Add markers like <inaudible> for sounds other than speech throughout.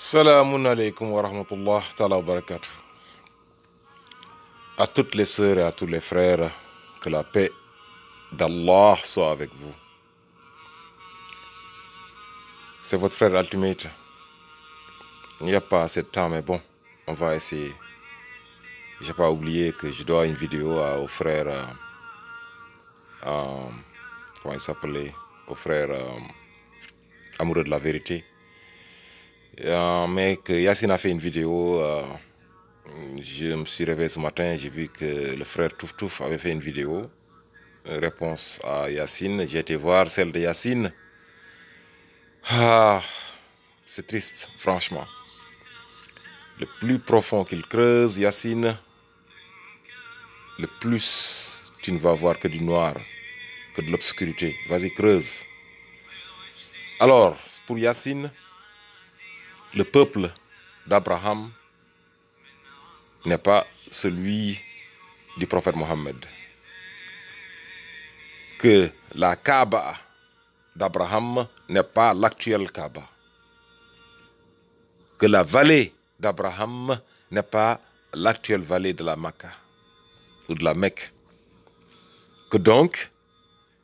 Salam alaykum wa rahmatullah wa barakatuh. À toutes les sœurs et à tous les frères, que la paix d'Allah soit avec vous. C'est votre frère Ultimate. Il n'y a pas assez de temps, mais bon, on va essayer. J'ai pas oublié que je dois une vidéo au frère. Euh, euh, comment il s'appelait Au frère euh, Amoureux de la vérité. Euh, mais Yacine a fait une vidéo. Euh, je me suis réveillé ce matin, j'ai vu que le frère Touf Touf avait fait une vidéo. Euh, réponse à Yacine. J'ai été voir celle de Yacine. Ah, c'est triste, franchement. Le plus profond qu'il creuse, Yacine, le plus tu ne vas voir que du noir, que de l'obscurité. Vas-y, creuse. Alors, pour Yacine, le peuple d'Abraham n'est pas celui du prophète Mohammed. Que la Kaaba d'Abraham n'est pas l'actuelle Kaaba. Que la vallée d'Abraham n'est pas l'actuelle vallée de la Mecque ou de la Mecque. Que donc,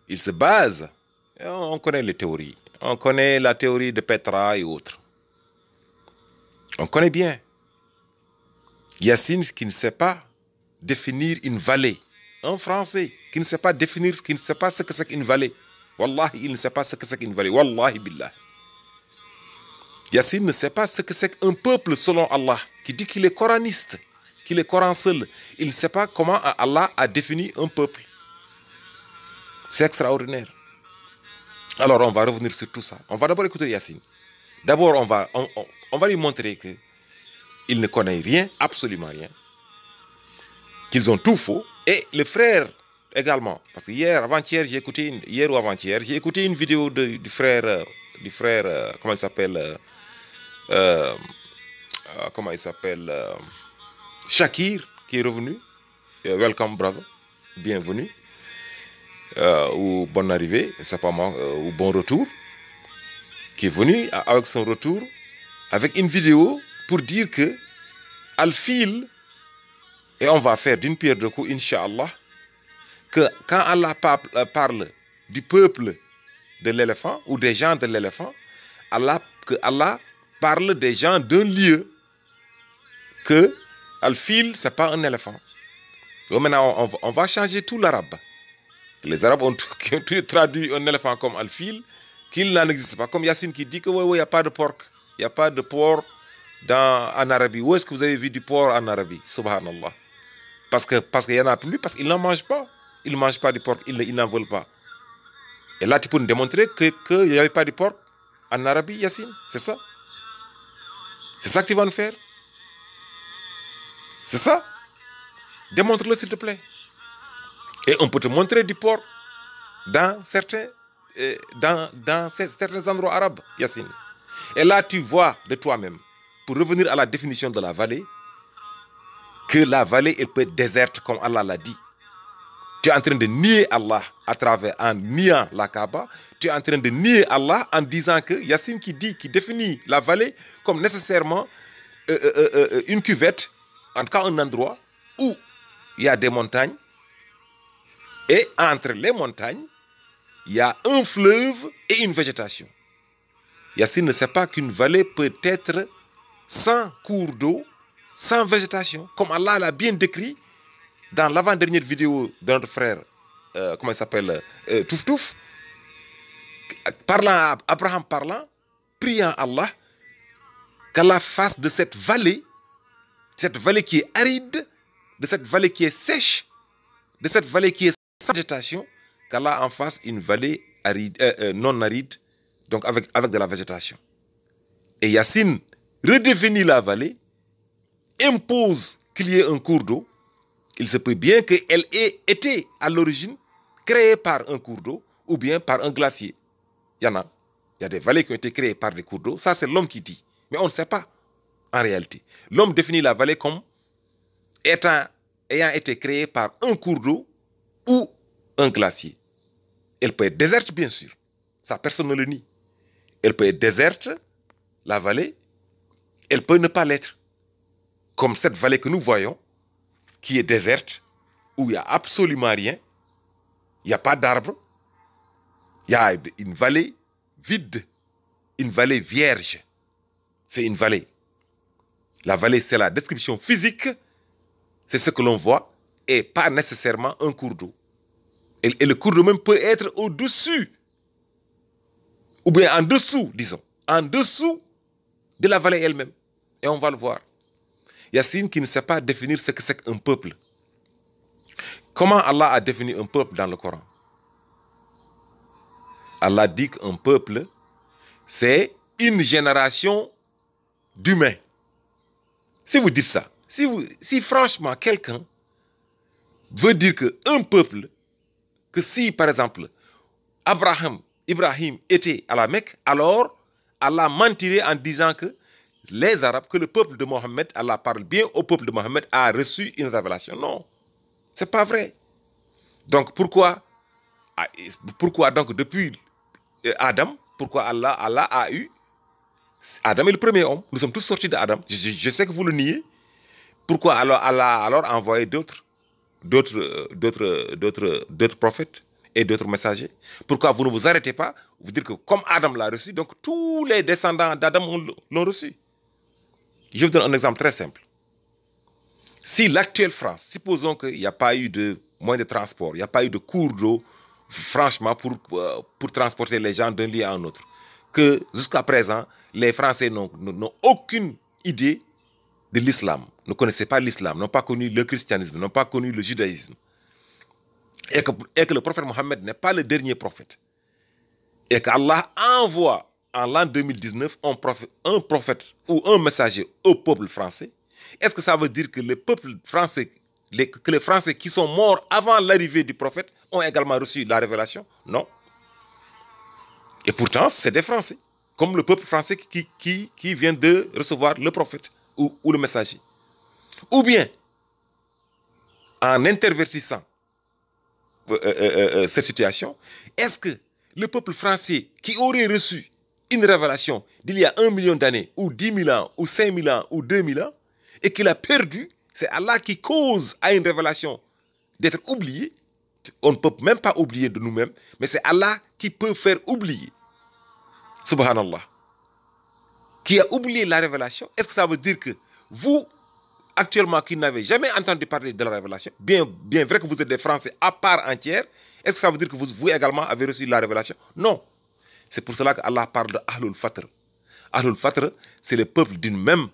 il se base, on connaît les théories, on connaît la théorie de Petra et autres on connaît bien. Yacine qui ne sait pas définir une vallée. Un Français qui ne sait pas définir, qui ne sait pas ce que c'est qu'une vallée. Wallahi, il ne sait pas ce que c'est qu'une vallée. Wallahi billah. Yassine ne sait pas ce que c'est qu'un peuple selon Allah, qui dit qu'il est coraniste, qu'il est coran seul. Il ne sait pas comment Allah a défini un peuple. C'est extraordinaire. Alors on va revenir sur tout ça. On va d'abord écouter Yassine. D'abord, on va, on, va lui montrer qu'il ne connaît rien, absolument rien, qu'ils ont tout faux. Et le frère également, parce que hier, avant-hier, j'ai écouté une, hier ou avant-hier, j'ai écouté une vidéo du frère, euh, du frère, euh, comment il s'appelle, euh, comment il s'appelle, Shakir, qui est revenu. welcome, bravo, bienvenue. ou bonne arrivée, simplement, ou bon retour qui est venu avec son retour, avec une vidéo pour dire que Al-Fil, et on va faire d'une pierre deux coups, Inch'Allah, que quand Allah euh, parle du peuple de l'éléphant ou des gens de l'éléphant, Allah, que Allah parle des gens d'un lieu, que Al-Fil, ce n'est pas un éléphant. Donc maintenant, on, va changer tout l'arabe. Les Arabes ont, <laughs> ont traduit un éléphant comme Al-Fil, qu'il n'en existe pas. Comme Yassine qui dit que oui, il n'y a pas de porc, il n'y a pas de porc dans, en Arabie. Où est-ce que vous avez vu du porc en Arabie Subhanallah. Parce qu'il parce qu'il n'y en a plus, parce qu'il n'en mange pas. Il ne mange pas du porc, il n'en veut pas. Et là, tu peux nous démontrer qu'il que n'y avait pas de porc en Arabie, Yassine. C'est ça C'est ça que tu vas nous faire C'est ça Démontre-le, s'il te plaît. Et on peut te montrer du porc dans certains euh, dans, certains endroits arabes, Yassine. Et là, tu vois de toi-même, pour revenir à la définition de la vallée, que la vallée, elle peut être déserte, comme Allah l'a dit. Tu es en train de nier Allah à travers, en niant la Kaaba. Tu es en train de nier Allah en disant que, Yassine qui dit, qui définit la vallée comme nécessairement euh, euh, une cuvette, en tout cas un endroit où il y a des montagnes. Et entre les montagnes, il y a un fleuve et une végétation. Yassine ne sait pas qu'une vallée peut être sans cours d'eau, sans végétation, comme Allah l'a bien décrit dans l'avant-dernière vidéo de notre frère, euh, comment il s'appelle, euh, Touf Touf, parlant Abraham parlant, priant Allah, qu'Allah fasse de cette vallée, cette vallée qui est aride, de cette vallée qui est sèche, de cette vallée qui est sans végétation, qu'elle a en face une vallée euh, euh, non aride, donc avec, avec de la végétation. Et Yacine redéfinit la vallée, impose qu'il y ait un cours d'eau. Il se peut bien qu'elle ait été à l'origine créée par un cours d'eau ou bien par un glacier. Il y en a. Il y a des vallées qui ont été créées par des cours d'eau. Ça, c'est l'homme qui dit. Mais on ne sait pas en réalité. L'homme définit la vallée comme étant, ayant été créée par un cours d'eau ou un glacier. Elle peut être déserte, bien sûr. Ça, personne ne le nie. Elle peut être déserte, la vallée. Elle peut ne pas l'être. Comme cette vallée que nous voyons, qui est déserte, où il n'y a absolument rien. Il n'y a pas d'arbres. Il y a une vallée vide, une vallée vierge. C'est une vallée. La vallée, c'est la description physique. C'est ce que l'on voit et pas nécessairement un cours d'eau. Et, le cours de même peut être au-dessus, ou bien en dessous, disons, en dessous de la vallée elle-même. Et on va le voir. Yacine qui ne sait pas définir ce que c'est qu'un peuple. Comment Allah a défini un peuple dans le Coran Allah dit qu'un peuple, c'est une génération d'humains. Si vous dites ça, si, si franchement quelqu'un veut dire qu'un peuple, que si, par exemple, Abraham, Ibrahim était à la Mecque, alors Allah mentirait en disant que les Arabes, que le peuple de Mohammed, Allah parle bien au peuple de Mohammed, a reçu une révélation. Non, ce n'est pas vrai. Donc pourquoi, ah, pourquoi donc depuis euh, Adam, pourquoi Allah, Allah a eu Adam est le premier homme. Nous sommes tous sortis d'Adam. Je, sais que vous le niez. Pourquoi alors Allah a alors envoyé d'autres d'autres, euh, d'autres, euh, d'autres, euh, d'autres prophètes et d'autres messagers. Pourquoi vous ne vous arrêtez pas Vous dire que comme Adam l'a reçu, donc tous les descendants d'Adam l'ont reçu. Je vous donne un exemple très simple. Si l'actuelle France, supposons qu'il n'y a pas eu de moyens de transport, il n'y a pas eu de cours d'eau, franchement, pour, pour transporter les gens d'un lieu à un autre, que jusqu'à présent, les Français n'ont aucune idée de l'islam ne connaissaient pas l'islam, n'ont pas connu le christianisme, n'ont pas connu le judaïsme, et que, le prophète Mohammed n'est pas le dernier prophète, et qu'Allah envoie en l'an 2019 un prophète, un prophète ou un messager au peuple français, est-ce que ça veut dire que les peuples français les, que les Français qui sont morts avant l'arrivée du prophète ont également reçu la révélation Non. Et pourtant, c'est des Français, comme le peuple français qui, qui, qui vient de recevoir le prophète ou, le messager. Ou bien, en intervertissant euh, euh, euh, cette situation, est-ce que le peuple français qui aurait reçu une révélation d'il y a un million d'années, ou dix mille ans, ou cinq mille ans, ou deux mille ans, et qu'il a perdu, c'est Allah qui cause à une révélation d'être oubliée. On ne peut même pas oublier de nous-mêmes, mais c'est Allah qui peut faire oublier. Subhanallah qui a oublié la révélation, est-ce que ça veut dire que vous, actuellement, qui n'avez jamais entendu parler de la révélation, bien, bien vrai que vous êtes des Français à part entière, est-ce que ça veut dire que vous, vous également avez reçu la révélation Non. C'est pour cela qu'Allah Allah parle de Ahlul Fatr. Ahlul Fatr, c'est le peuple d'une même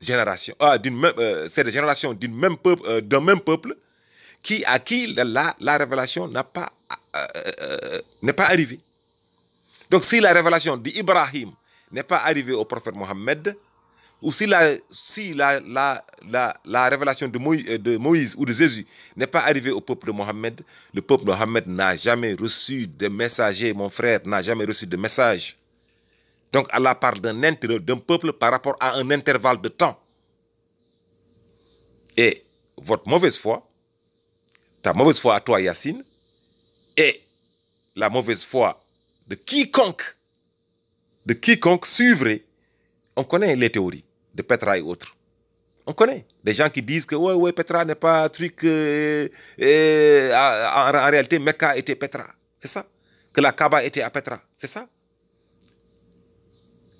génération, ah, d'une même, euh, c'est la génération d'un même peuple, euh, d'un même peuple qui, à qui la, révélation n'a pas, euh, n'est pas arrivée. Donc si la révélation d'Ibrahim n'est pas arrivé au prophète Mohammed, ou si la, si la, révélation euh, de Moïse, ou de Jésus n'est pas arrivée au peuple de Mohammed, le peuple de Mohammed n'a jamais reçu de messager, mon frère, n'a jamais reçu de message. Donc Allah parle d'un d'un peuple par rapport à un intervalle de temps. Et votre mauvaise foi, ta mauvaise foi à toi Yacine, et la mauvaise foi de quiconque de quiconque suivrait. On connaît les théories de Petra et autres. On connaît des gens qui disent que ouais, ouais, Petra n'est pas un truc. Euh, euh, en, réalité, Mecca était Petra. C'est ça. Que la Kaaba était à Petra. C'est ça.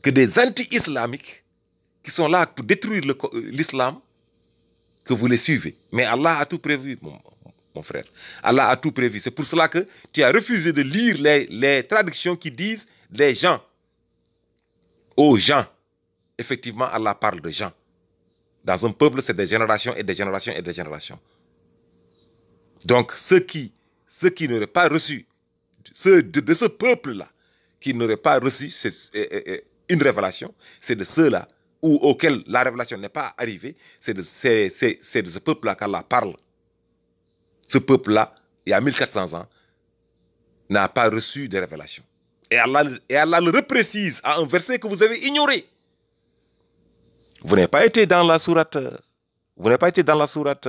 Que des anti-islamiques qui sont là pour détruire euh, l'islam, que vous les suivez. Mais Allah a tout prévu, mon, frère. Allah a tout prévu. C'est pour cela que tu as refusé de lire les, les traductions qui disent les gens aux gens. Effectivement, Allah parle de gens. Dans un peuple, c'est des générations et des générations et des générations. Donc, ceux qui, ceux qui n'auraient pas reçu, ceux de, ce peuple-là, qui n'auraient pas reçu une révélation, c'est de ceux-là ou auxquels la révélation n'est pas arrivée, c'est de, de ce peuple-là qu'Allah parle. Ce peuple-là, il y a 1400 ans, n'a pas reçu de révélation. Et Allah, et Allah le reprécise à un verset que vous avez ignoré. Vous n'avez pas été dans la sourate. Vous n'avez pas été dans la sourate.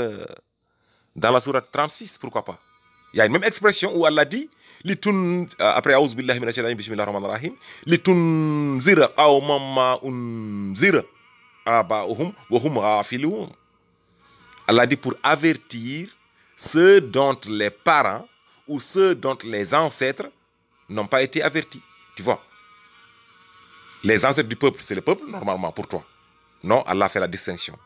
Dans la sourate 36, pourquoi pas Il y a une même expression où Allah dit litun euh, après aouz billahi minash shaitanir bismillahir rahim litunzira qauman ma unzira aba'uhum wa hum ghafilun Allah dit pour avertir ceux dont les parents ou ceux dont les ancêtres n'ont pas été avertis. Tu vois Les ancêtres du peuple, c'est le peuple normalement pour toi. Non, Allah fait la distinction.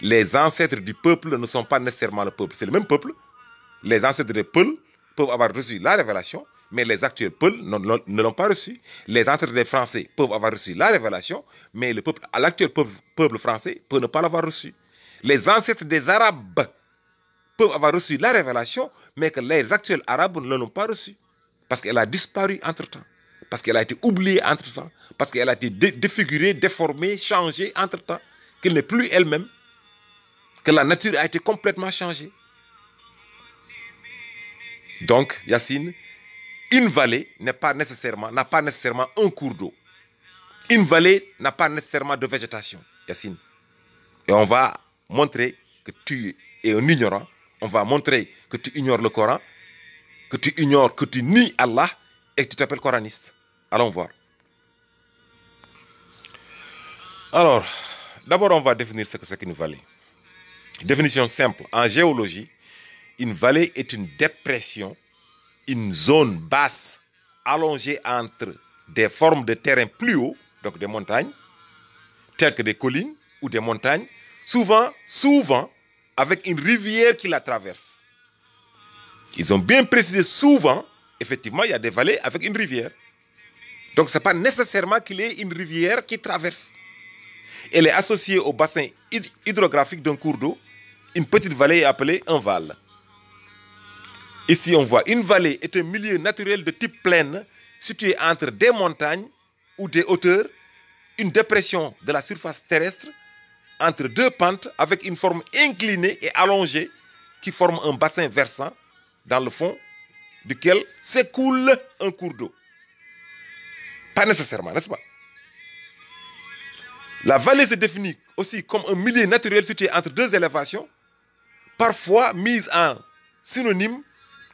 Les ancêtres du peuple ne sont pas nécessairement le peuple. C'est le même peuple. Les ancêtres des Peuls peuvent avoir reçu la révélation, mais les actuels peuples ne l'ont pas reçu. Les ancêtres des Français peuvent avoir reçu la révélation, mais le peuple, l'actuel peuple, français peut ne pas l'avoir reçu. Les ancêtres des Arabes peuvent avoir reçu la révélation, mais que les actuels Arabes ne l'ont pas reçu parce qu'elle a disparu entre-temps, parce qu'elle a été oubliée entre-temps, parce qu'elle a été défigurée, déformée, changée entre-temps, qu'elle n'est plus elle-même, que la nature a été complètement changée. Donc, Yacine, une vallée n'est pas nécessairement, n'a pas nécessairement un cours d'eau. Une vallée n'a pas nécessairement de végétation, Yacine. Et on va montrer que tu es un ignorant. On va montrer que tu ignores le Coran que tu ignores, que tu nies Allah et que tu t'appelles coraniste. Allons voir. Alors, d'abord, on va définir ce que c'est qu'une vallée. Définition simple. En géologie, une vallée est une dépression, une zone basse allongée entre des formes de terrain plus haut, donc des montagnes, telles que des collines ou des montagnes, souvent, souvent, avec une rivière qui la traverse. Ils ont bien précisé souvent, effectivement, il y a des vallées avec une rivière. Donc, ce n'est pas nécessairement qu'il y ait une rivière qui traverse. Elle est associée au bassin hydrographique d'un cours d'eau. Une petite vallée est appelée un val. Ici, on voit une vallée est un milieu naturel de type plaine situé entre des montagnes ou des hauteurs, une dépression de la surface terrestre entre deux pentes avec une forme inclinée et allongée qui forme un bassin versant dans le fond duquel s'écoule un cours d'eau. Pas nécessairement, n'est-ce pas La vallée se définit aussi comme un milieu naturel situé entre deux élévations, parfois mise en synonyme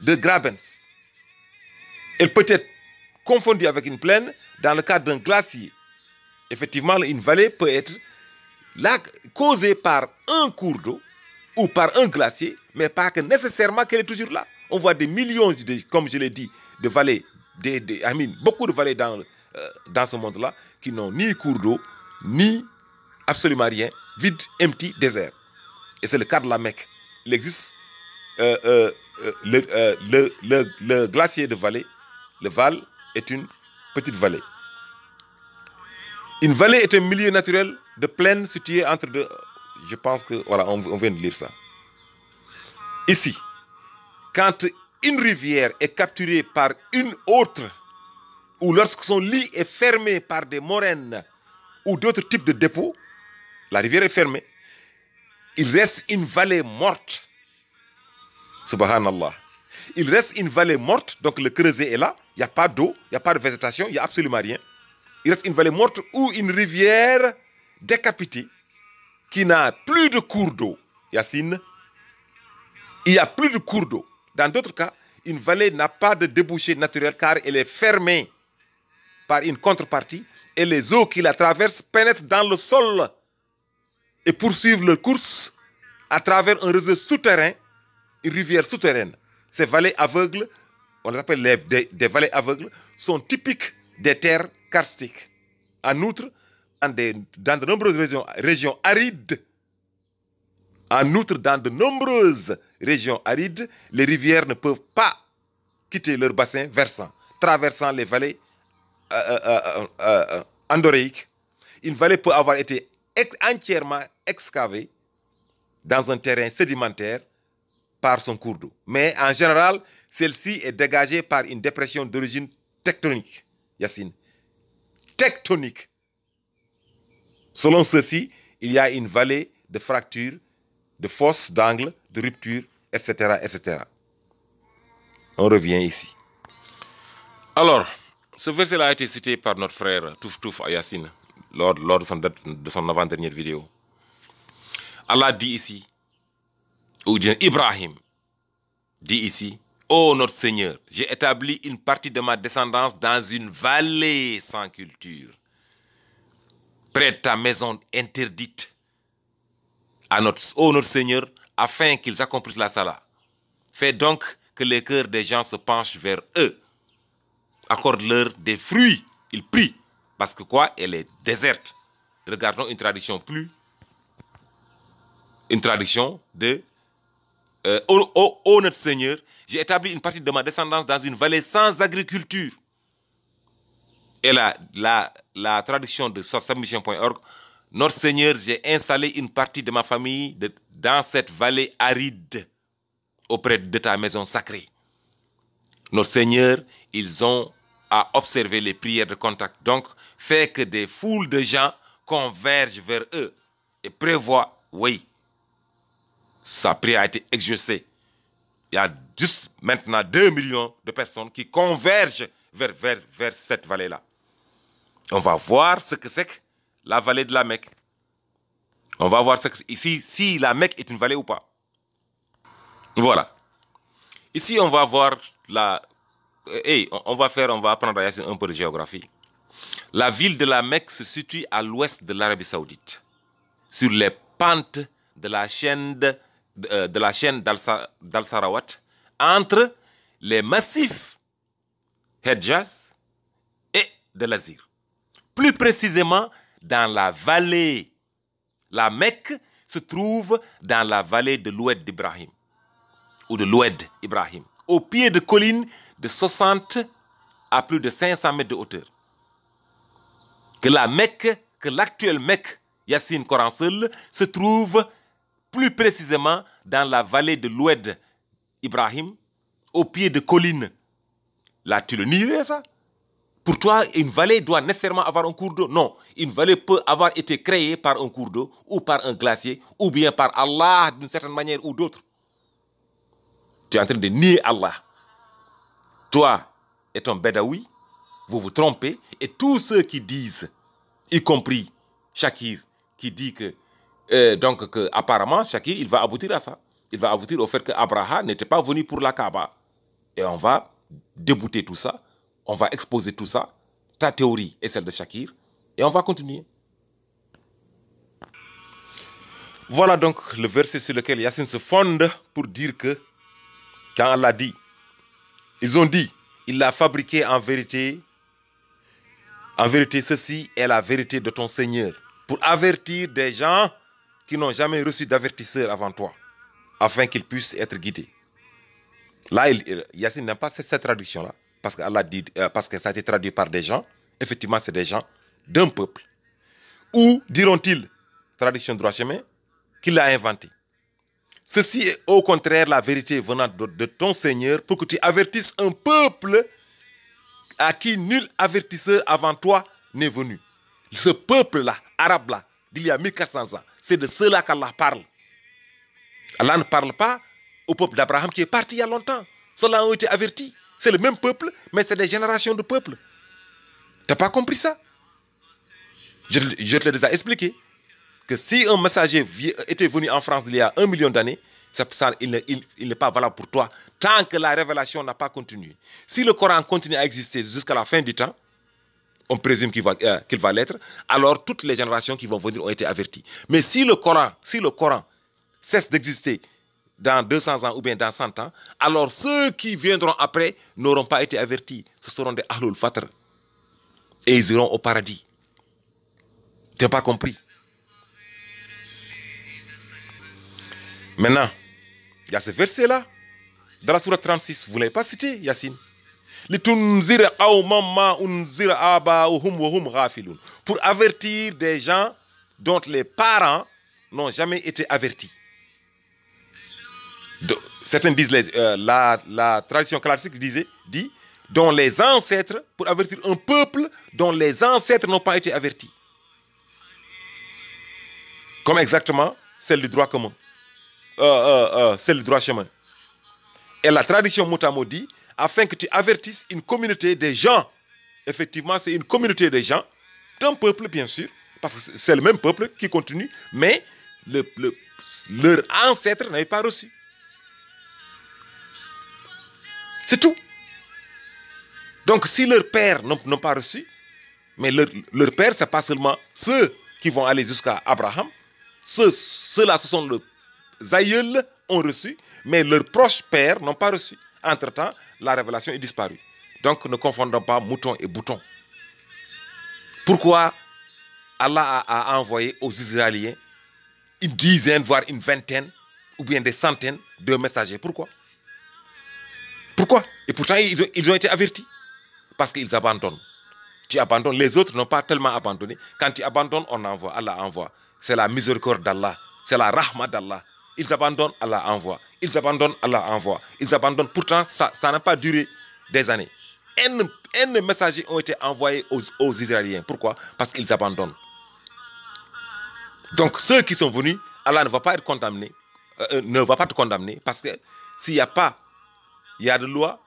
de grabens. Elle peut être confondue avec une plaine dans le cadre d'un glacier. Effectivement, une vallée peut être causée par un cours d'eau ou par un glacier, mais pas que nécessairement qu'elle est toujours là. On voit des millions, de, comme je l'ai dit, de vallées, des, des beaucoup de vallées dans, euh, dans ce monde-là qui n'ont ni cours d'eau, ni absolument rien, vide, empty, désert. Et c'est le cas de la Mecque. Il existe euh, euh, le, glacier de vallée. Le Val est une petite vallée. Une vallée est un milieu naturel de plaine situé entre deux. Je pense que, voilà, on vient de lire ça. Ici, quand une rivière est capturée par une autre, ou lorsque son lit est fermé par des moraines ou d'autres types de dépôts, la rivière est fermée, il reste une vallée morte. Subhanallah. Il reste une vallée morte, donc le creuset est là, il n'y a pas d'eau, il n'y a pas de végétation, il n'y a absolument rien. Il reste une vallée morte ou une rivière décapitée qui n'a plus de cours d'eau. Yacine, il n'y a plus de cours d'eau. Dans d'autres cas, une vallée n'a pas de débouché naturel car elle est fermée par une contrepartie et les eaux qui la traversent pénètrent dans le sol et poursuivent leur course à travers un réseau souterrain, une rivière souterraine. Ces vallées aveugles, on les appelle des, vallées aveugles, sont typiques des terres karstiques. En outre, dans, de nombreuses régions, régions arides, en outre, dans de nombreuses régions arides, les rivières ne peuvent pas quitter leur bassin versant, traversant les vallées euh, euh, euh, andoréiques. Une vallée peut avoir été entièrement excavée dans un terrain sédimentaire par son cours d'eau. Mais en général, celle-ci est dégagée par une dépression d'origine tectonique. Yacine, tectonique. Selon ceci, il y a une vallée de fractures, de fosses d'angle, de ruptures etc., etc. On revient ici. Alors, ce verset-là a été cité par notre frère Touf Touf Ayassine lors, lors de son, avant-dernière vidéo. Allah dit ici, ou bien Ibrahim dit ici, Ô oh, notre Seigneur, j'ai établi une partie de ma descendance dans une vallée sans culture, près de ta maison interdite. À notre, Ô notre Seigneur, afin qu'ils accomplissent la salle. Fais donc que les cœurs des gens se penchent vers eux. Accorde-leur des fruits. Ils prient. Parce que quoi Elle est déserte. Regardons une tradition plus. Une tradition de. Euh, oh, oh, oh, notre Seigneur, j'ai établi une partie de ma descendance dans une vallée sans agriculture. Et la, la, la traduction de submission.org notre Seigneur, j'ai installé une partie de ma famille dans cette vallée aride auprès de ta maison sacrée. Notre Seigneur, ils ont à observer les prières de contact. Donc, fait que des foules de gens convergent vers eux et prévoient, oui, sa prière a été exaucée. Il y a juste maintenant 2 millions de personnes qui convergent vers, vers, vers cette vallée-là. On va voir ce que c'est que la vallée de la Mecque. On va voir si, si la Mecque est une vallée ou pas. Voilà. Ici, on va voir la. Et euh, on va faire, on va apprendre un peu de géographie. La ville de la Mecque se situe à l'ouest de l'Arabie Saoudite, sur les pentes de la chaîne euh, la chaîne d'Al-Sarawat, entre les massifs Hedjaz et de l'Azir. Plus précisément, dans la vallée. La Mecque se trouve dans la vallée de l'Oued d'Ibrahim, ou de l'Oued Ibrahim, au pied de collines de 60 à plus de 500 mètres de hauteur. Que la Mecque, que l'actuel Mecque, Yassine Koransul, se trouve plus précisément dans la vallée de l'Oued Ibrahim, au pied de collines. là tu le ça pour toi, une vallée doit nécessairement avoir un cours d'eau Non, une vallée peut avoir été créée par un cours d'eau ou par un glacier ou bien par Allah d'une certaine manière ou d'autre. Tu es en train de nier Allah. Toi et ton Bedaoui, vous vous trompez et tous ceux qui disent, y compris Shakir, qui dit que, euh, donc, que apparemment, Shakir, il va aboutir à ça. Il va aboutir au fait que Abraham n'était pas venu pour la Kaaba. Et on va débouter tout ça on va exposer tout ça, ta théorie et celle de Shakir, et on va continuer. Voilà donc le verset sur lequel Yassine se fonde pour dire que, quand l'a dit, ils ont dit, il l'a fabriqué en vérité, en vérité ceci est la vérité de ton Seigneur, pour avertir des gens qui n'ont jamais reçu d'avertisseur avant toi, afin qu'ils puissent être guidés. Là, Yassine n'a pas cette traduction-là parce que, dit, euh, parce que ça a été traduit par des gens, effectivement, c'est des gens d'un peuple. Ou diront-ils, traduction droit chemin, qu'il a inventé. Ceci est au contraire la vérité venant de, ton Seigneur pour que tu avertisses un peuple à qui nul avertisseur avant toi n'est venu. Ce peuple-là, arabe-là, d'il y a 1400 ans, c'est de cela qu'Allah parle. Allah ne parle pas au peuple d'Abraham qui est parti il y a longtemps. Cela a été averti. C'est le même peuple, mais c'est des générations de peuples. T'as pas compris ça je, te l'ai déjà expliqué. Que si un messager était venu en France il y a un million d'années, ça, il, n'est pas valable pour toi tant que la révélation n'a pas continué. Si le Coran continue à exister jusqu'à la fin du temps, on présume qu'il va, euh, l'être, alors toutes les générations qui vont venir ont été averties. Mais si le Coran, si le Coran cesse d'exister dans 200 ans ou bien dans 100 ans, alors ceux qui viendront après n'auront pas été avertis. Ce seront des Ahlul Fatr. Et ils iront au paradis. Tu n'as pas compris. Maintenant, il y a ce verset-là. Dans la Sourate 36, vous ne l'avez pas cité, Yacine. Hum Pour avertir des gens dont les parents n'ont jamais été avertis. Certaines certains disent, euh, la, tradition classique disait, dit, dont les ancêtres, pour avertir un peuple dont les ancêtres n'ont pas été avertis. Comme exactement celle du droit commun, euh, euh, celle du droit chemin. Et la tradition motamo dit, afin que tu avertisses une communauté des gens. Effectivement, c'est une communauté des gens, d'un peuple bien sûr, parce que c'est le même peuple qui continue, mais le, leur ancêtre n'avait pas reçu. C'est tout. Donc si leurs pères n'ont pas reçu, mais leurs pères, père, ce n'est pas seulement ceux qui vont aller jusqu'à Abraham, ceux, ceux-là, ce sont les aïeuls ont reçu, mais leurs proches pères n'ont pas reçu. Entre-temps, la révélation est disparue. Donc ne confondons pas mouton et bouton. Pourquoi Allah a, envoyé aux Israéliens une dizaine, voire une vingtaine, ou bien des centaines de messagers Pourquoi pourquoi Et pourtant, ils ont, été avertis. Parce qu'ils abandonnent. Tu abandonnes. Les autres n'ont pas tellement abandonné. Quand tu abandonnes, on envoie. Allah envoie. C'est la miséricorde d'Allah. C'est la rahma d'Allah. Ils abandonnent, Allah envoie. Ils abandonnent, Allah envoie. Ils abandonnent. Pourtant, ça n'a pas duré des années. Un un messager ont été envoyés aux, aux Israéliens. Pourquoi Parce qu'ils abandonnent. Donc, ceux qui sont venus, Allah ne va pas être condamné, euh, euh, ne va pas te condamner parce que s'il n'y a pas il y a de loi.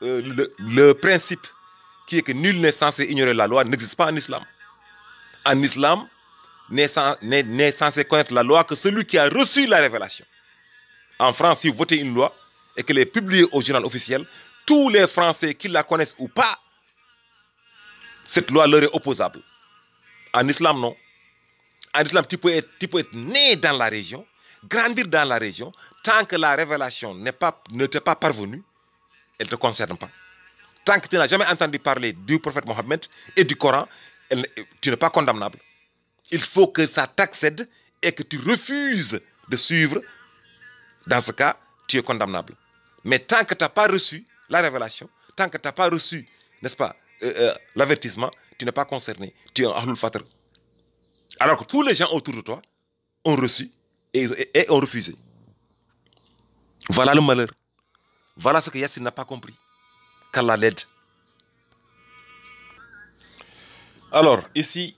Euh, le, principe qui est que nul n'est censé ignorer la loi n'existe pas en islam. En islam, n'est censé connaître la loi que celui qui a reçu la révélation. En France, si vous votez une loi et qu'elle est publiée au journal officiel, tous les Français qui la connaissent ou pas, cette loi leur est opposable. En islam, non. En islam, tu peux être, tu peux être né dans la région, grandir dans la région, tant que la révélation n'est pas, ne t'est pas parvenue, elle ne te concerne pas. Tant que tu n'as jamais entendu parler du prophète Mohammed et du Coran, tu n'es pas condamnable. Il faut que ça t'accède et que tu refuses de suivre. Dans ce cas, tu es condamnable. Mais tant que tu n'as pas reçu la révélation, tant que tu n'as pas reçu, n'est-ce pas, euh, euh, l'avertissement, tu n'es pas concerné. Tu es un Alors que tous les gens autour de toi ont reçu et, on ont refusé. Voilà le malheur. Voilà ce que Yassine n'a pas compris. Qu'Allah l'aide. Alors, ici,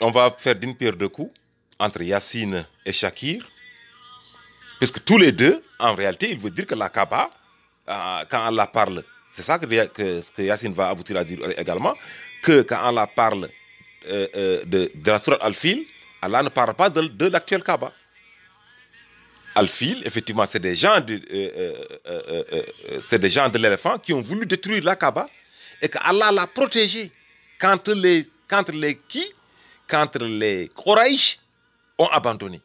on va faire d'une pierre deux coups entre Yassine et Shakir. Puisque tous les deux, en réalité, il veut dire que la Kaaba, euh, quand Allah parle, c'est ça que, que, Yassine va aboutir à dire également, que quand Allah parle euh, euh, de, la Sourate Al-Fil, Allah ne parle pas de, de l'actuel Kaaba. Alphil, effectivement, c'est des gens de, euh, euh, euh, des gens de l'éléphant qui ont voulu détruire la Kaaba et qu'Allah l'a protégé contre les, contre les qui Contre les Quraysh ont abandonné.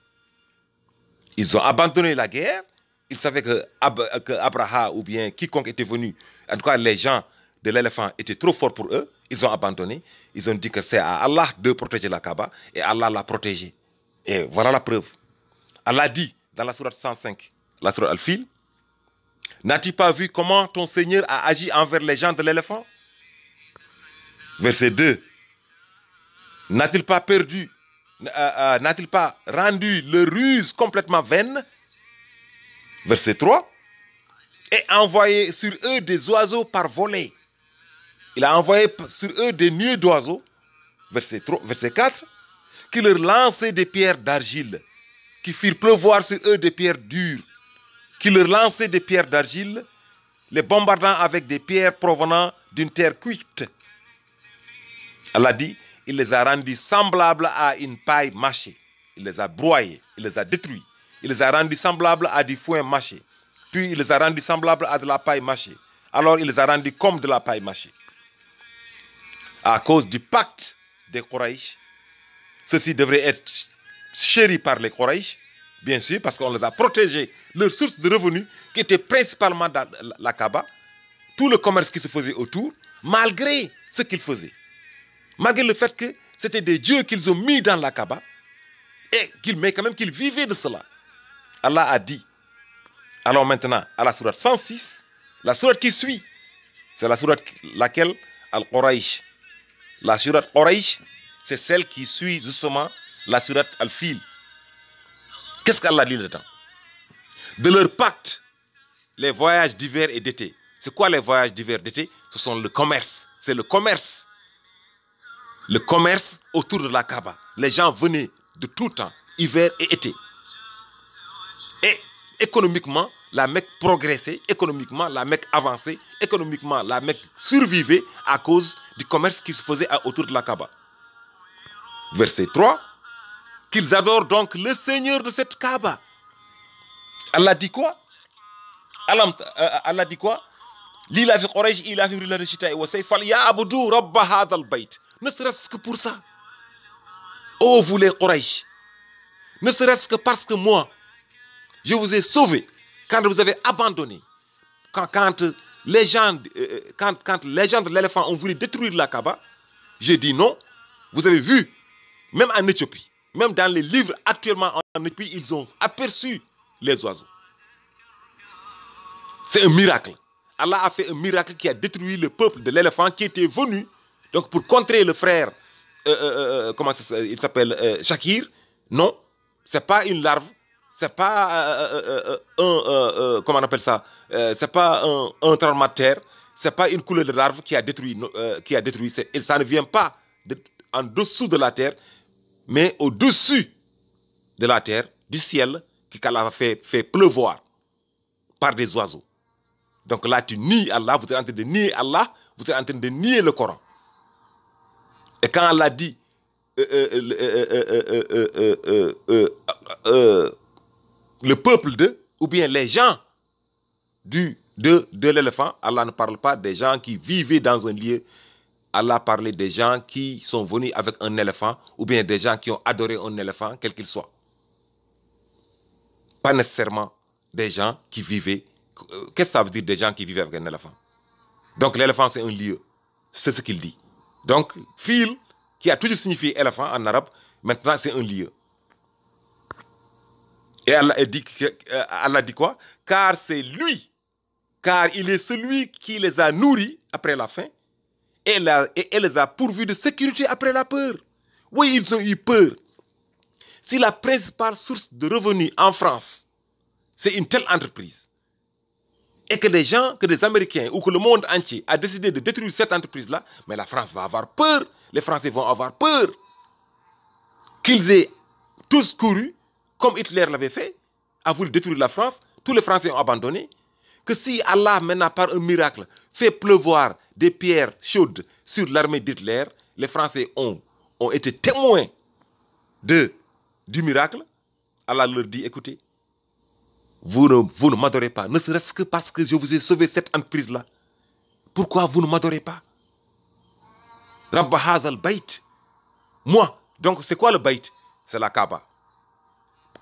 Ils ont abandonné la guerre. Ils savaient que, ou bien quiconque était venu, en tout cas les gens de l'éléphant étaient trop forts pour eux. Ils ont abandonné. Ils ont dit que c'est à Allah de protéger la Kaaba et Allah l'a protégé. Et voilà la preuve. Allah dit dans la sourate 105, la sourate Al-Fil, n'as-tu pas vu comment ton Seigneur a agi envers les gens de l'éléphant Verset 2. N'a-t-il pas perdu, euh, euh, n'a-t-il pas rendu le ruse complètement vaine Verset 3. Et envoyé sur eux des oiseaux par volée. Il a envoyé sur eux des nuées d'oiseaux. Verset, 3, verset 4. Qui leur lançait des pierres d'argile qui firent pleuvoir sur eux des pierres dures, qui leur lançaient des pierres d'argile, les bombardant avec des pierres provenant d'une terre cuite. Allah dit, il les a rendus semblables à une paille mâchée. Il les a broyés, il les a détruits. Il les a rendus semblables à du foin mâché. Puis il les a rendus semblables à de la paille mâchée. Alors il les a rendus comme de la paille mâchée. À cause du pacte des Quraysh, ceci devrait être chéri par les Quraysh, bien sûr, parce qu'on les a protégés. Leur source de revenus, qui était principalement dans la Kaaba, tout le commerce qui se faisait autour, malgré ce qu'ils faisaient. Malgré le fait que c'était des dieux qu'ils ont mis dans la Kaaba, et qu'ils, mais quand même qu'ils vivaient de cela. Allah a dit, alors maintenant, à la sourate 106, la sourate qui suit, c'est la sourate laquelle Al-Quraish. La sourate Quraish, c'est celle qui suit justement la surate Al-Fil. Qu'est-ce qu'Allah dit dedans De leur pacte, les voyages d'hiver et d'été. C'est quoi les voyages d'hiver et d'été Ce sont le commerce. C'est le commerce. Le commerce autour de la Kaaba. Les gens venaient de tout temps, hiver et été. Et économiquement, la Mecque progressait, économiquement, la Mecque avançait, économiquement, la Mecque survivait à cause du commerce qui se faisait autour de la Kaaba. Verset 3 qu'ils adorent donc le Seigneur de cette Kaaba. Allah dit quoi Allah, euh, euh, Allah dit quoi ne serait-ce que pour ça. Oh, vous les Quraysh, ne serait-ce que parce que moi, je vous ai sauvé quand vous avez abandonné, quand, quand les gens, euh, euh, quand, quand les gens de l'éléphant ont voulu détruire la Kaaba, j'ai dit non. Vous avez vu, même en Éthiopie, même dans les livres actuellement en puis ils ont aperçu les oiseaux. C'est un miracle. Allah a fait un miracle qui a détruit le peuple de l'éléphant qui était venu donc pour contrer le frère, euh, euh, euh, comment il s'appelle, Shakir. Non, c'est pas une larve, c'est pas un, comment on appelle ça, c'est pas un, un Ce n'est c'est pas une couleur de larve qui a détruit, qui a détruit. Et ça ne vient pas en dessous de la terre, mais au-dessus de la terre, du ciel, qu'Allah fait, fait pleuvoir par des oiseaux. Donc là, tu nies Allah, vous êtes en train de nier Allah, vous êtes en train de nier le Coran. Et quand Allah dit le peuple de, ou bien les gens du, de, de l'éléphant, Allah ne parle pas des gens qui vivaient dans un lieu Allah parlait des gens qui sont venus avec un éléphant ou bien des gens qui ont adoré un éléphant, quel qu'il soit. Pas nécessairement des gens qui vivaient. Euh, qu'est-ce que ça veut dire des gens qui vivaient avec un éléphant Donc l'éléphant, c'est un lieu. C'est ce qu'il dit. Donc, fil, qui a toujours signifié éléphant en arabe, maintenant c'est un lieu. Et Allah dit, euh, dit quoi Car c'est lui, car il est celui qui les a nourris après la fin et, elle les a pourvus de sécurité après la peur. Oui, ils ont eu peur. Si la principale source de revenus en France, c'est une telle entreprise, et que des gens, que des Américains ou que le monde entier a décidé de détruire cette entreprise-là, mais la France va avoir peur. Les Français vont avoir peur qu'ils aient tous couru, comme Hitler l'avait fait, à vouloir détruire la France. Tous les Français ont abandonné. Que si Allah, maintenant, par un miracle, fait pleuvoir des pierres chaudes sur l'armée d'Hitler. Les Français ont, ont été témoins de, du miracle. Allah leur dit, écoutez, vous ne, vous ne m'adorez pas, ne serait-ce que parce que je vous ai sauvé cette entreprise là Pourquoi vous ne m'adorez pas Rabbahaz al-Bait. Moi, donc c'est quoi le Bait C'est la Kaaba.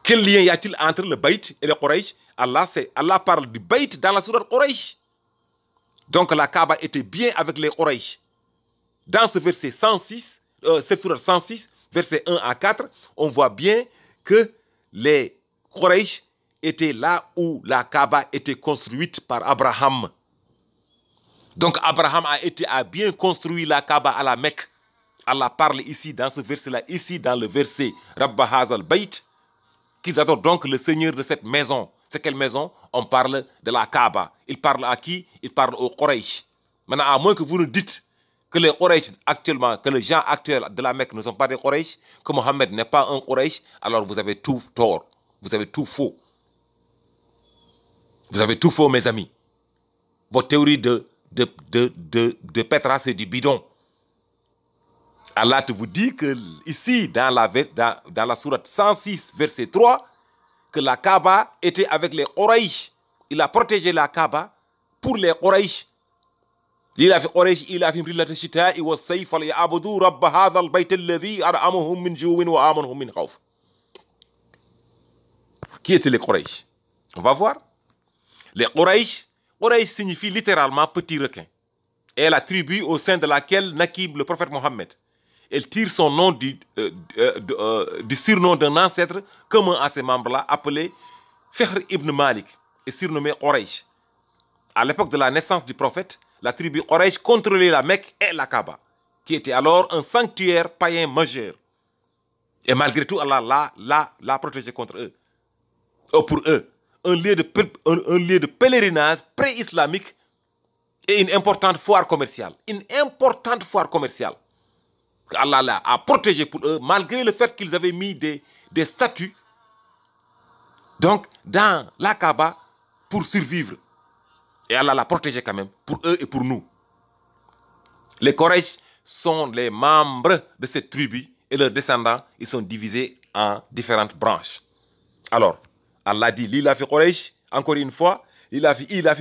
Quel lien y a-t-il entre le Bait et le Quraysh Allah, Allah parle du Bait dans la sourate Quraysh. Donc la Kaaba était bien avec les oreilles. Dans ce verset 106, euh, 106, versets 1 à 4, on voit bien que les Quraysh étaient là où la Kaaba était construite par Abraham. Donc Abraham a été bien construit la Kaaba à la Mecque. Allah parle ici dans ce verset-là, ici dans le verset Rabba Hazal Bayt, qu'ils adorent donc le Seigneur de cette maison. C'est quelle maison On parle de la Kaaba. Il parle à qui Il parle aux Quraysh. Maintenant, à moins que vous nous dites que les Quraysh actuellement, que les gens actuels de la Mecque ne sont pas des Quraysh, que Mohammed n'est pas un Quraysh, alors vous avez tout tort. Vous avez tout faux. Vous avez tout faux, mes amis. Votre théorie de, de, de, de, c'est du bidon. Allah te vous dit que ici, dans la, dans, dans la sourate 106, verset 3, que la Kaaba était avec les Quraysh. Il a protégé la Kaaba pour les Quraysh. Il a Quraysh. لله في قريش إلى في رلة الشتاء والصيف ليعبدوا al-Ladhi ar الذي min من wa وآمنهم min khawf. Qui étaient les Quraysh On va voir. Les Quraysh, Quraysh signifie littéralement petit requin. Et la tribu au sein de laquelle naquit le prophète Mohammed elle tire son nom du, euh, euh, euh, du surnom d'un ancêtre commun à ses membres-là, appelé Fekhr ibn Malik, et surnommé Quraysh. À l'époque de la naissance du prophète, la tribu Quraysh contrôlait la Mecque et la Kaaba, qui était alors un sanctuaire païen majeur. Et malgré tout, Allah l'a, l'a, l'a protégé contre eux. pour eux, un lieu de, un, un lieu de pèlerinage pré-islamique et une importante foire commerciale. Une importante foire commerciale. Allah a protégé pour eux, malgré le fait qu'ils avaient mis des, des statues donc dans la Kaaba pour survivre. Et Allah l'a protégé quand même, pour eux et pour nous. Les Quraysh sont les membres de cette tribu et leurs descendants, ils sont divisés en différentes branches. Alors, Allah dit, a fait Quraysh, encore une fois, Lila fi ila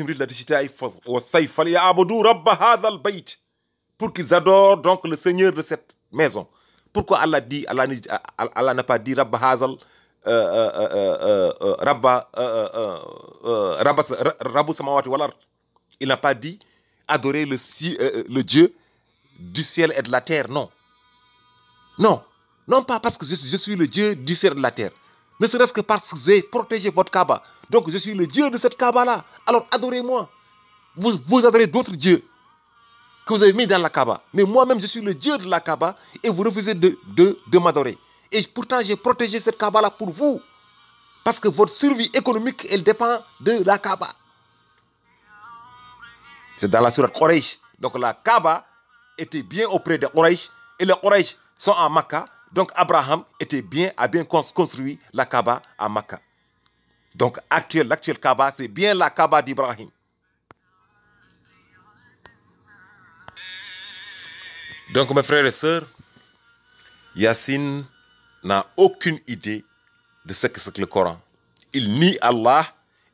Pour qu'ils adorent donc le Seigneur de cette maison. Pourquoi Allah dit, Allah, n'a pas dit Rabba Hazal, Rabba, Samawati Il n'a pas dit adorer euh, euh, le, Dieu du ciel et de la terre, non. Non, non pas parce que je, suis le Dieu du ciel et de la terre ne serait-ce que parce que j'ai protégé votre Kaaba. Donc je suis le Dieu de cette Kaaba-là. Alors adorez-moi. Vous, vous adorez d'autres dieux que vous avez mis dans la Kaaba. Mais moi-même, je suis le Dieu de la Kaaba et vous refusez de, de, m'adorer. Et pourtant, j'ai protégé cette Kaaba-là pour vous. Parce que votre survie économique, elle dépend de la Kaaba. C'est dans la sourate Quraysh. Donc la Kaaba était bien auprès de Quraysh et les Quraysh sont à Makkah. Donc Abraham était bien, a bien construit la Kaaba à Makkah. Donc l'actuelle Kaaba, c'est bien la Kaaba d'Ibrahim. Donc mes frères et sœurs, Yassine n'a aucune idée de ce que c'est que le Coran. Il nie Allah,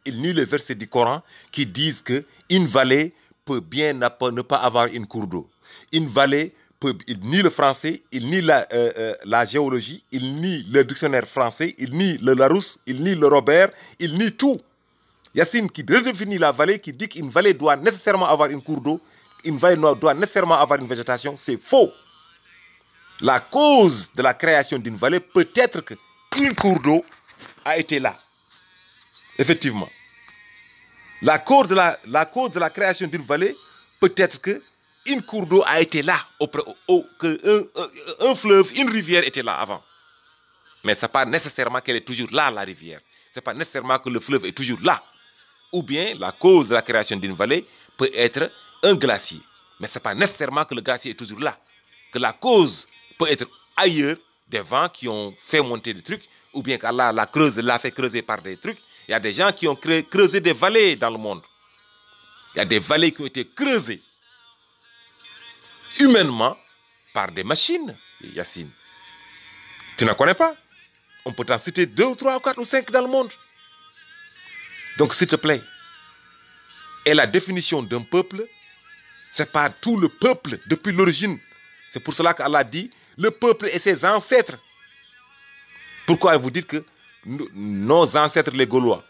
il nie les versets du Coran qui disent que une vallée peut bien ne pas avoir une cour d'eau. Une vallée peut, il nie le français, il nie la, euh, euh, la géologie, il nie le dictionnaire français, il nie le Larousse, il nie le Robert, il nie tout. Yassine qui redéfinit la vallée, qui dit qu'une vallée doit nécessairement avoir une cour d'eau, une vallée doit nécessairement avoir une végétation, c'est faux. La cause de la création d'une vallée peut être qu'une cour d'eau a été là. Effectivement. La cause de la, la, cause de la création d'une vallée peut être que une cour d'eau a été là, qu'un que un, un, fleuve, une rivière était là avant. Mais ce n'est pas nécessairement qu'elle est toujours là, la rivière. Ce n'est pas nécessairement que le fleuve est toujours là. Ou bien la cause de la création d'une vallée peut être un glacier. Mais ce n'est pas nécessairement que le glacier est toujours là. Que la cause peut être ailleurs des vents qui ont fait monter des trucs, ou bien qu'Allah l'a creuse, l'a fait creuser par des trucs. Il y a des gens qui ont créé creusé des vallées dans le monde. Il y a des vallées qui ont été creusées humainement par des machines, Yacine. Tu ne connais pas On peut en citer deux ou trois ou quatre ou cinq dans le monde. Donc s'il te plaît, et la définition d'un peuple c'est par tout le peuple depuis l'origine. C'est pour cela qu'Allah dit le peuple et ses ancêtres. Pourquoi vous dites que nos ancêtres, les Gaulois,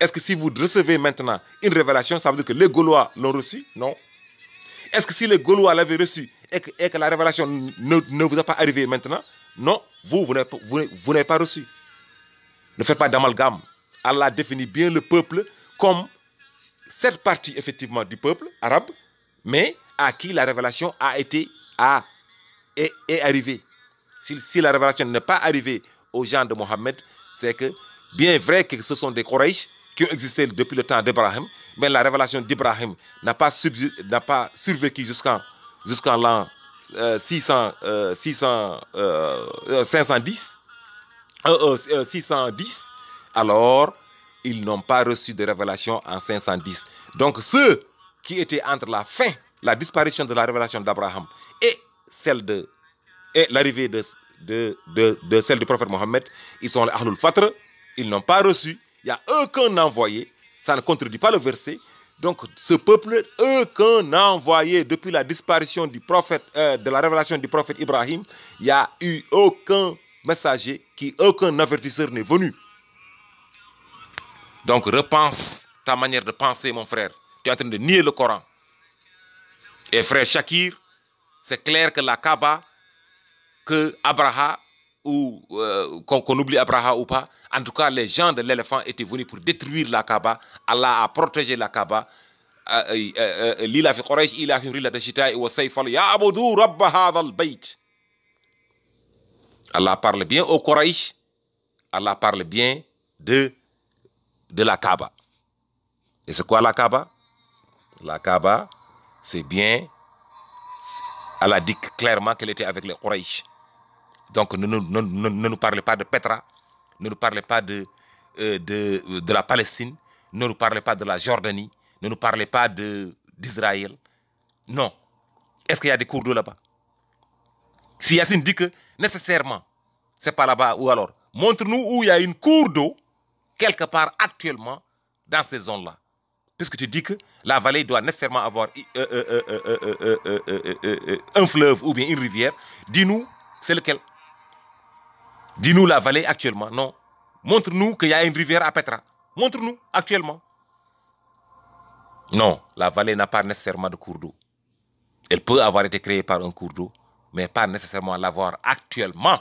est-ce que si vous recevez maintenant une révélation, ça veut dire que les Gaulois l'ont reçu? Non. Est-ce que si les Gaulois l'avaient reçu et que, la révélation ne, vous a pas arrivée maintenant Non, vous, vous n'avez pas reçu. Ne faites pas d'amalgame. Allah définit bien le peuple comme cette partie effectivement du peuple arabe mais à qui la révélation a été, a, est, arrivée. Si, la révélation n'est pas arrivée aux gens de Mohammed, c'est que, bien vrai que ce sont des Quraysh qui ont existé depuis le temps d'Ibrahim, mais la révélation d'Ibrahim n'a pas, pas, survécu jusqu'en l'an 600, euh, 610, euh, euh, alors ils n'ont pas reçu de révélation en 510. Donc ceux qui était entre la fin, la disparition de la révélation d'Abraham et celle de et l'arrivée de, de, de, celle du prophète Mohammed, ils sont les Ahlul Fatra, ils n'ont pas reçu, il n'y a aucun envoyé, ça ne contredit pas le verset. Donc ce peuple, aucun envoyé depuis la disparition du prophète, euh, de la révélation du prophète Ibrahim, il n'y a eu aucun messager, qui aucun avertisseur n'est venu. Donc repense ta manière de penser, mon frère. Tu es en train de nier le Coran. Et frère Shakir, c'est clair que la Kaaba, que ou euh, qu'on oublie Abraha ou pas, en tout cas, les gens de l'éléphant étaient venus pour détruire la Kaaba. Allah a protégé la Kaaba. لله في قريش إلى et رلة الشتاء Allah parle bien au Quraysh Allah parle bien de de la Kaaba et c'est quoi la Kaaba la Kaaba, c'est bien. elle a dit clairement qu'elle était avec les Quraysh. Donc ne, nous parlez pas de Petra, ne nous parlez pas de, euh, euh, de, la Palestine, ne nous parlez pas de la Jordanie, ne nous parlez pas d'Israël. Non. Est-ce qu'il y a des cours d'eau là-bas Si Yassine dit que nécessairement, c'est pas là-bas, ou alors, montre-nous où il y a une cour d'eau quelque part actuellement dans ces zones-là puisque tu dis que la vallée doit nécessairement avoir un fleuve ou bien une rivière, dis-nous, c'est lequel Dis-nous la vallée actuellement. Non. Montre-nous qu'il y a une rivière à Petra. Montre-nous actuellement. Non, la vallée n'a pas nécessairement de cours d'eau. Elle peut avoir été créée par un cours d'eau, mais pas nécessairement l'avoir actuellement.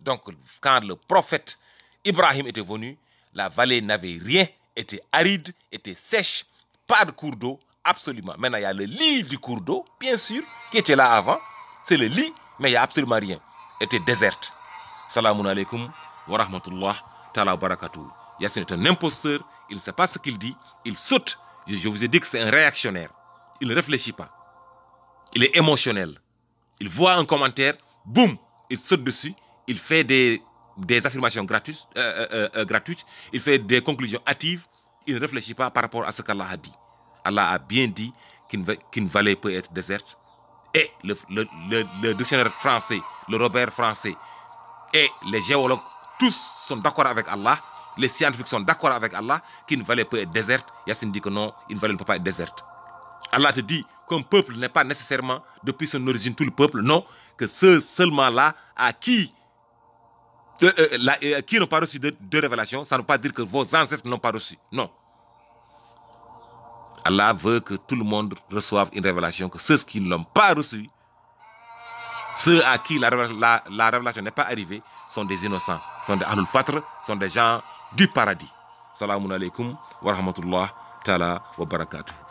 Donc, quand le prophète Ibrahim était venu, la vallée n'avait rien, était aride, était sèche, pas de cours d'eau, absolument. Maintenant, il y a le lit du cours d'eau, bien sûr, qui était là avant. C'est le lit, mais il n'y a absolument rien. Elle était déserte. Salamun alaikum wa Yassine est un imposteur, il ne sait pas ce qu'il dit, il saute. Je, vous ai dit que c'est un réactionnaire. Il ne réfléchit pas. Il est émotionnel. Il voit un commentaire, boum, il saute dessus, il fait des, affirmations gratuites, euh, euh, euh, gratuites, il fait des conclusions hâtives, il ne réfléchit pas par rapport à ce qu'Allah a dit. Allah a bien dit qu'une vallée peut être déserte. Et le, le, le, le, dictionnaire français, le Robert français, et les géologues, tous sont d'accord avec Allah. Les scientifiques sont d'accord avec Allah qu'une vallée peut être déserte. Yassine dit que non, une vallée ne peut pas être déserte. Allah te dit qu'un peuple n'est pas nécessairement depuis son origine tout le peuple. Non, que ce seulement là à qui euh, euh, euh, qui n'ont pas reçu de, révélation, ça ne veut pas dire que vos ancêtres n'ont pas reçu. Non. Allah veut que tout le monde reçoive une révélation, que ceux qui ne l'ont pas reçu, ceux à qui la, révélation n'est pas arrivée, sont des innocents, sont des Ahlul Fatr, sont des gens du paradis. Salam alaikum wa rahmatullah wa barakatuh.